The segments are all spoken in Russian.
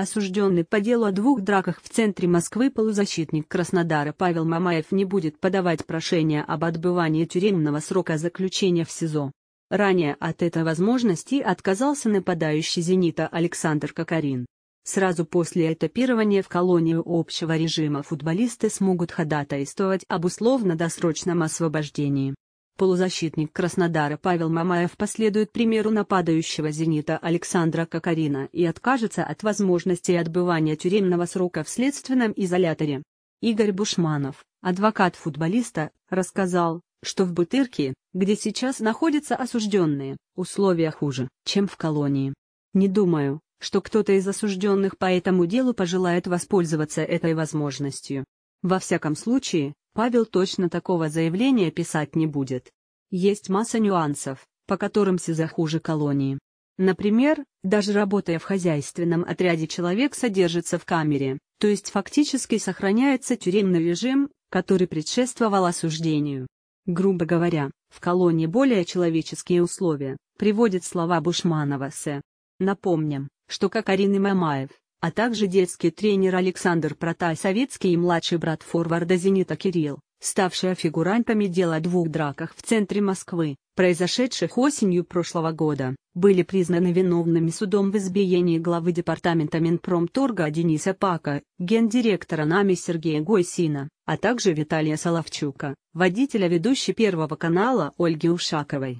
Осужденный по делу о двух драках в центре Москвы полузащитник Краснодара Павел Мамаев не будет подавать прошение об отбывании тюремного срока заключения в СИЗО. Ранее от этой возможности отказался нападающий «Зенита» Александр Кокарин. Сразу после этапирования в колонию общего режима футболисты смогут ходатайствовать об условно-досрочном освобождении. Полузащитник Краснодара Павел Мамаев последует примеру нападающего «Зенита» Александра Кокорина и откажется от возможности отбывания тюремного срока в следственном изоляторе. Игорь Бушманов, адвокат футболиста, рассказал, что в Бутырке, где сейчас находятся осужденные, условия хуже, чем в колонии. Не думаю, что кто-то из осужденных по этому делу пожелает воспользоваться этой возможностью. Во всяком случае, Павел точно такого заявления писать не будет. Есть масса нюансов, по которым СИЗО хуже колонии. Например, даже работая в хозяйственном отряде человек содержится в камере, то есть фактически сохраняется тюремный режим, который предшествовал осуждению. Грубо говоря, в колонии более человеческие условия, приводит слова Бушманова С. Напомним, что как Арин Мамаев, а также детский тренер Александр Протасовецкий и младший брат форварда «Зенита» Кирилл, ставшие фигурантами дела о двух драках в центре Москвы, произошедших осенью прошлого года, были признаны виновными судом в избиении главы департамента Минпромторга Дениса Пака, гендиректора НАМИ Сергея Гойсина, а также Виталия Соловчука, водителя ведущей Первого канала Ольги Ушаковой.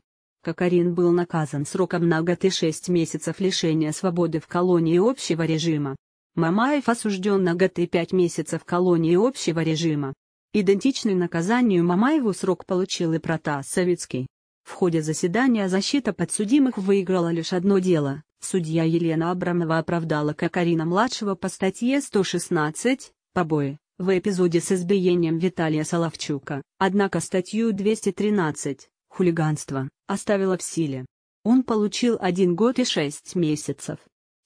Кокорин был наказан сроком на год и шесть месяцев лишения свободы в колонии общего режима. Мамаев осужден на год и пять месяцев в колонии общего режима. Идентичный наказанию Мамаеву срок получил и Протасовицкий. В ходе заседания защита подсудимых выиграла лишь одно дело. Судья Елена Абрамова оправдала Кокорина-младшего по статье 116 «Побои» в эпизоде с избиением Виталия Соловчука, однако статью 213 хулиганство, оставила в силе. Он получил один год и шесть месяцев.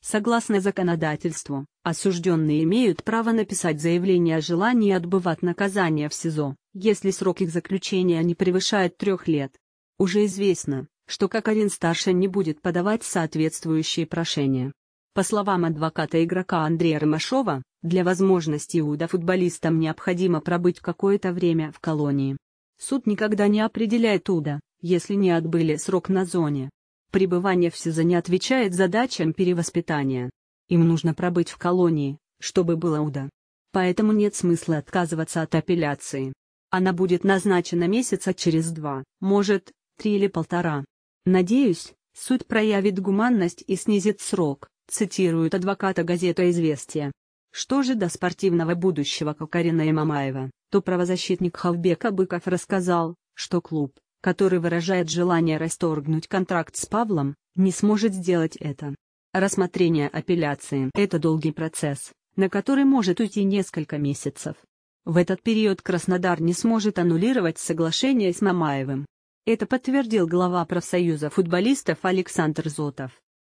Согласно законодательству, осужденные имеют право написать заявление о желании отбывать наказание в СИЗО, если срок их заключения не превышает трех лет. Уже известно, что Кокорин старший не будет подавать соответствующие прошения. По словам адвоката игрока Андрея Ромашова, для возможности Иуда футболистам необходимо пробыть какое-то время в колонии. Суд никогда не определяет уда, если не отбыли срок на зоне. Пребывание в СИЗО не отвечает задачам перевоспитания. Им нужно пробыть в колонии, чтобы было уда. Поэтому нет смысла отказываться от апелляции. Она будет назначена месяца через два, может, три или полтора. Надеюсь, суд проявит гуманность и снизит срок, цитирует адвоката газета «Известия». Что же до спортивного будущего Кокарина и Мамаева? то правозащитник Хавбека Быков рассказал, что клуб, который выражает желание расторгнуть контракт с Павлом, не сможет сделать это. Рассмотрение апелляции – это долгий процесс, на который может уйти несколько месяцев. В этот период Краснодар не сможет аннулировать соглашение с Мамаевым. Это подтвердил глава профсоюза футболистов Александр Зотов.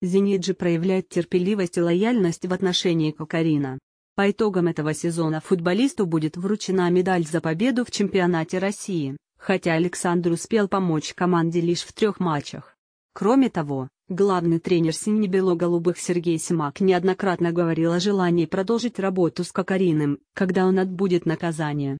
«Зенит же проявляет терпеливость и лояльность в отношении Кокарина, по итогам этого сезона футболисту будет вручена медаль за победу в чемпионате России, хотя Александр успел помочь команде лишь в трех матчах. Кроме того, главный тренер сине-бело-голубых Сергей Симак неоднократно говорил о желании продолжить работу с Кокариным, когда он отбудет наказание.